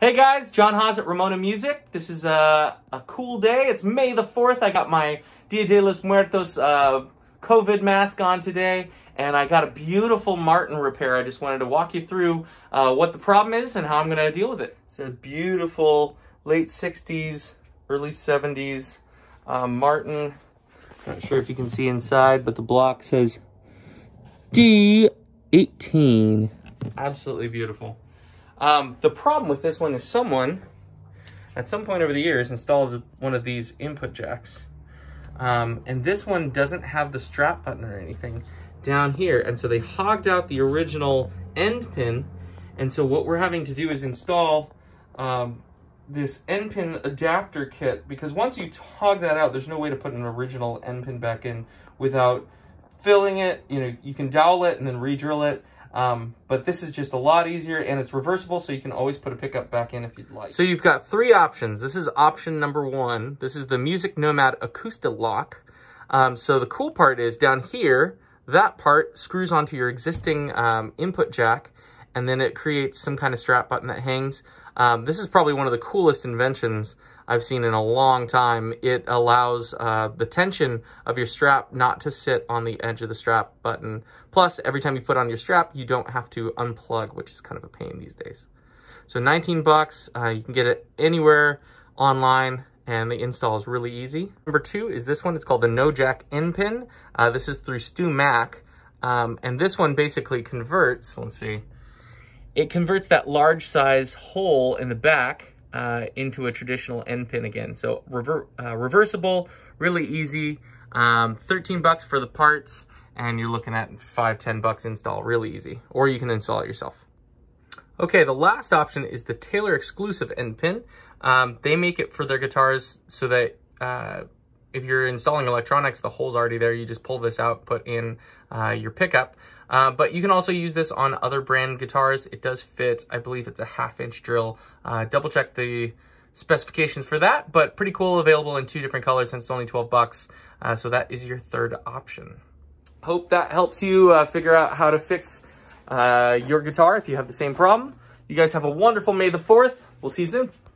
Hey guys, John Haas at Ramona Music. This is a, uh, a cool day. It's May the 4th. I got my Dia de los Muertos uh, COVID mask on today, and I got a beautiful Martin repair. I just wanted to walk you through uh, what the problem is and how I'm going to deal with it. It's a beautiful late 60s, early 70s uh, um, Martin. Not sure if you can see inside, but the block says D18. Absolutely beautiful. Um, the problem with this one is someone, at some point over the years, installed one of these input jacks. Um, and this one doesn't have the strap button or anything down here. And so they hogged out the original end pin. And so what we're having to do is install um, this end pin adapter kit because once you hog that out, there's no way to put an original end pin back in without filling it. You know, you can dowel it and then re-drill it. Um, but this is just a lot easier and it's reversible, so you can always put a pickup back in if you'd like. So you've got three options. This is option number one. This is the Music Nomad Acusta Lock. Um, so the cool part is down here, that part screws onto your existing um, input jack and then it creates some kind of strap button that hangs. Um, this is probably one of the coolest inventions I've seen in a long time. It allows uh, the tension of your strap not to sit on the edge of the strap button. Plus, every time you put on your strap, you don't have to unplug, which is kind of a pain these days. So 19 bucks, uh, you can get it anywhere online and the install is really easy. Number two is this one, it's called the No Jack End Pin. Uh, this is through Stu Mac. Um, and this one basically converts, let's see, it converts that large size hole in the back uh, into a traditional end pin again. So rever uh, reversible, really easy, um, 13 bucks for the parts, and you're looking at five, 10 bucks install, really easy. Or you can install it yourself. Okay, the last option is the Taylor exclusive end pin. Um, they make it for their guitars so that uh, if you're installing electronics, the hole's already there. You just pull this out, put in uh, your pickup. Uh, but you can also use this on other brand guitars. It does fit, I believe it's a half inch drill. Uh, double check the specifications for that, but pretty cool, available in two different colors and it's only 12 bucks. Uh, so that is your third option. Hope that helps you uh, figure out how to fix uh, your guitar if you have the same problem. You guys have a wonderful May the 4th. We'll see you soon.